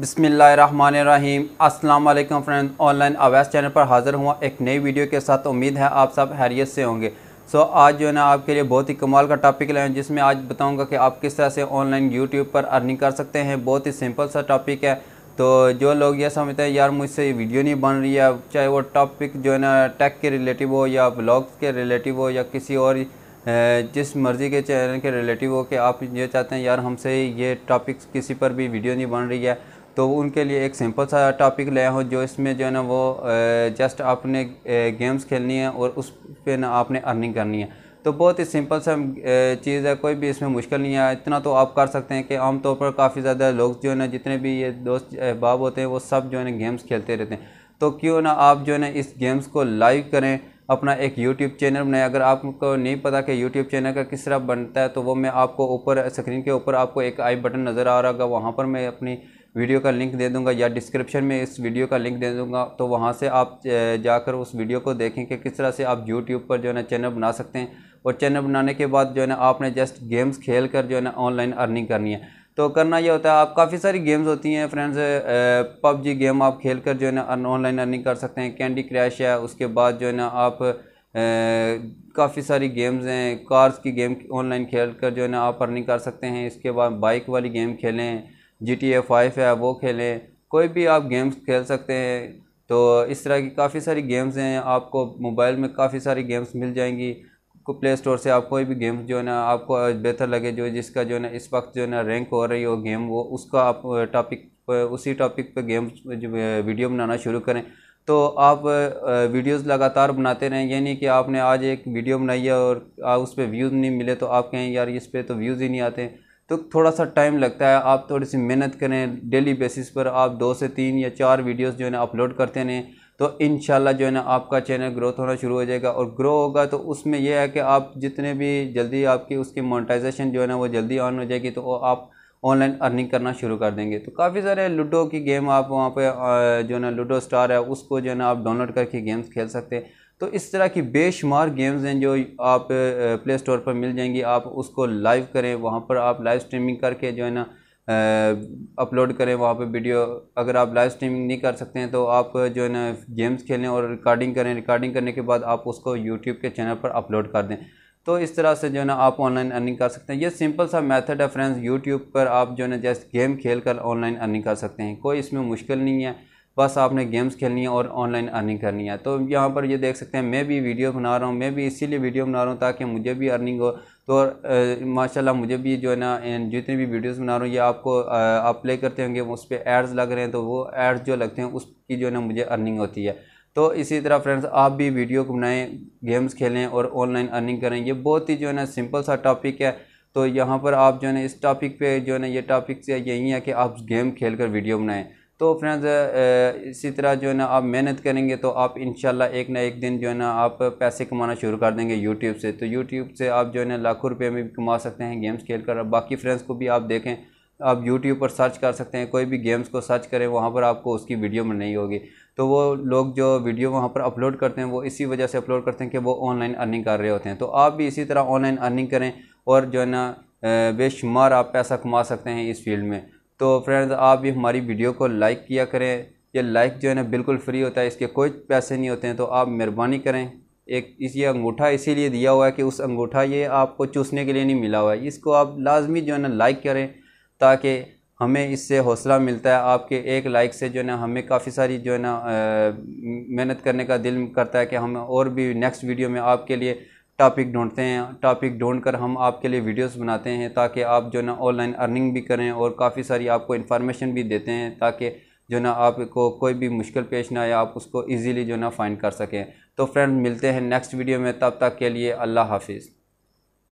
बिसमीम अल्लाम friend online Awais channel पर हाज़िर हुआ एक नई वीडियो के साथ उम्मीद है आप सब हैरियत से होंगे सो आज जो है ना आपके लिए बहुत ही कमाल का टॉपिक लाए जिसमें आज बताऊंगा कि आप किस तरह से ऑनलाइन यूट्यूब पर अर्निंग कर सकते हैं बहुत ही सिंपल सा टॉपिक है तो जो लोग ये समझते हैं यार मुझसे वीडियो नहीं बन रही है चाहे वो टॉपिक जो है ना टेक के रिलेटिव हो या ब्लॉग के रिलेटिव हो या किसी और जिस मर्ज़ी के चैनल के रिलेटिव हो कि आप ये चाहते हैं यार हमसे ये टॉपिक किसी पर भी वीडियो नहीं बन रही है तो उनके लिए एक सिंपल सा टॉपिक लिया हो जो इसमें जो है ना वो जस्ट आपने गेम्स खेलनी है और उस पर ना आपने अर्निंग करनी है तो बहुत ही सिंपल सा चीज़ है कोई भी इसमें मुश्किल नहीं है इतना तो आप कर सकते हैं कि आमतौर पर काफ़ी ज़्यादा लोग जो है ना जितने भी ये दोस्त अहबाब होते हैं वो सब जो है ना गेम्स खेलते रहते हैं तो क्यों ना आप जो है ना इस गेम्स को लाइव करें अपना एक यूट्यूब चैनल बनाए अगर आपको नहीं पता कि यूट्यूब चैनल का किस तरह बनता है तो वो मैं आपको ऊपर स्क्रीन के ऊपर आपको एक आई बटन नज़र आ रहा होगा वहाँ पर मैं अपनी वीडियो का लिंक दे दूंगा या डिस्क्रिप्शन में इस वीडियो का लिंक दे दूंगा तो वहाँ से आप जाकर उस वीडियो को देखें कि किस तरह से आप यूट्यूब पर जो है ना चैनल बना सकते हैं और चैनल बनाने के बाद जो है ना आपने जस्ट गेम्स खेल कर जो है ना ऑनलाइन अर्निंग करनी है तो करना यह होता है आप काफ़ी सारी गेम्स होती हैं फ्रेंड्स पबजी गेम आप खेल कर जो है ना ऑनलाइन अर्निंग कर सकते हैं कैंडी क्रैश है उसके बाद जो है ना आप काफ़ी सारी गेम्स हैं कार्स की गेम ऑनलाइन खेल कर जो है ना आप अर्निंग कर सकते हैं इसके बाद बाइक वाली गेम खेलें जी टी ए फाइव है वो खेलें कोई भी आप गेम्स खेल सकते हैं तो इस तरह की काफ़ी सारी गेम्स हैं आपको मोबाइल में काफ़ी सारी गेम्स मिल जाएंगी को प्ले स्टोर से आप कोई भी गेम जो है ना आपको बेहतर लगे जो जिसका जो है ना इस वक्त जो है ना रैंक हो रही हो गेम वो उसका आप टॉपिक उसी टॉपिक पे गेम जो वीडियो बनाना शुरू करें तो आप वीडियोस लगातार बनाते रहें यानी कि आपने आज एक वीडियो बनाई है और उस पर व्यूज़ नहीं मिले तो आप कहें यार इस पर तो व्यूज़ ही नहीं आते तो थोड़ा सा टाइम लगता है आप थोड़ी सी मेहनत करें डेली बेसिस पर आप दो से तीन या चार वीडियोस जो है ना अपलोड करते रहें तो इन जो है ना आपका चैनल ग्रोथ होना शुरू हो जाएगा और ग्रो होगा तो उसमें यह है कि आप जितने भी जल्दी आपकी उसकी मोनिटाइजेशन जो है ना वो जल्दी ऑन हो जाएगी तो आप ऑनलाइन अर्निंग करना शुरू कर देंगे तो काफ़ी सारे लूडो की गेम आप वहाँ पे जो है ना लूडो स्टार है उसको जो है ना आप डाउनलोड करके गेम्स खेल सकते हैं तो इस तरह की बेशुमार गेम्स हैं जो आप प्ले स्टोर पर मिल जाएंगी आप उसको लाइव करें वहाँ पर आप लाइव स्ट्रीमिंग करके जो है ना अपलोड करें वहाँ पे वीडियो अगर आप लाइव स्ट्रीमिंग नहीं कर सकते हैं तो आप जो है ना गेम्स खेलें और रिकॉर्डिंग करें रिकॉर्डिंग करने के बाद आप उसको यूट्यूब के चैनल पर अपलोड कर दें तो इस तरह से जो है ना आप ऑनलाइन अर्निंग कर सकते हैं ये सिंपल सा मेथड है फ्रेंड्स यूट्यूब पर आप जो है ना जस्ट गेम खेल कर ऑनलाइन अर्निंग कर सकते हैं कोई इसमें मुश्किल नहीं है बस आपने गेम्स खेलनी है और ऑनलाइन अर्निंग करनी है तो यहाँ पर ये देख सकते हैं मैं भी वीडियो बना रहा हूँ मैं भी इसीलिए वीडियो बना रहा हूँ ताकि मुझे भी अर्निंग हो तो माशाल्लाह मुझे भी जो है ना जितनी भी वीडियोस बना रहा हूँ ये आपको आप प्ले करते होंगे उस पर एड्स लग रहे हैं तो वो एड्स जो लगते हैं उसकी जो है ना मुझे अर्निंग होती है तो इसी तरह फ्रेंड्स आप भी वीडियो को बनाएं गेम्स खेलें और ऑनलाइन अर्निंग करें ये बहुत ही जो है ना सिंपल सा टॉपिक है तो यहाँ पर आप जो है ना इस टॉपिक पे जो है ना ये टॉपिक से यही है कि आप गेम खेल कर वीडियो बनाएं तो फ्रेंड्स इसी तरह जो है ना आप मेहनत करेंगे तो आप इन एक ना एक दिन जो है ना आप पैसे कमाना शुरू कर देंगे यूट्यूब से तो यूट्यूब से आप जो है ना लाखों रुपये में भी कमा सकते हैं गेम्स खेल कर बाकी फ्रेंड्स को भी आप देखें आप यूट्यूब पर सर्च कर सकते हैं कोई भी गेम्स को सर्च करें वहाँ पर आपको उसकी वीडियो में नहीं होगी तो वो लोग जो वीडियो वहाँ पर अपलोड करते हैं वो इसी वजह से अपलोड करते हैं कि वो ऑनलाइन अर्निंग कर रहे होते हैं तो आप भी इसी तरह ऑनलाइन अर्निंग करें और जो है ना बेशुमार आप पैसा कमा सकते हैं इस फील्ड में तो फ्रेंड्स आप भी हमारी वीडियो को लाइक किया करें ये लाइक जो है ना बिल्कुल फ्री होता है इसके कोई पैसे नहीं होते हैं तो आप मेहरबानी करें एक इस ये अंगूठा इसीलिए दिया हुआ है कि उस अंगूठा ये आपको चूसने के लिए नहीं मिला हुआ है इसको आप लाजमी जो है ना लाइक करें ताकि हमें इससे हौसला मिलता है आपके एक लाइक से जो है ना हमें काफ़ी सारी जो है ना मेहनत करने का दिल करता है कि हम और भी नेक्स्ट वीडियो में आपके लिए टॉपिक ढूंढते हैं टॉपिक ढूंढ कर हम आपके लिए वीडियोस बनाते हैं ताकि आप जो ना ऑनलाइन अर्निंग भी करें और काफ़ी सारी आपको इन्फॉर्मेशन भी देते हैं ताकि जो ना आपको कोई भी मुश्किल पेश ना आए आप उसको इजीली जो ना फाइंड कर सकें तो फ्रेंड मिलते हैं नेक्स्ट वीडियो में तब तक के लिए अल्लाह हाफिज़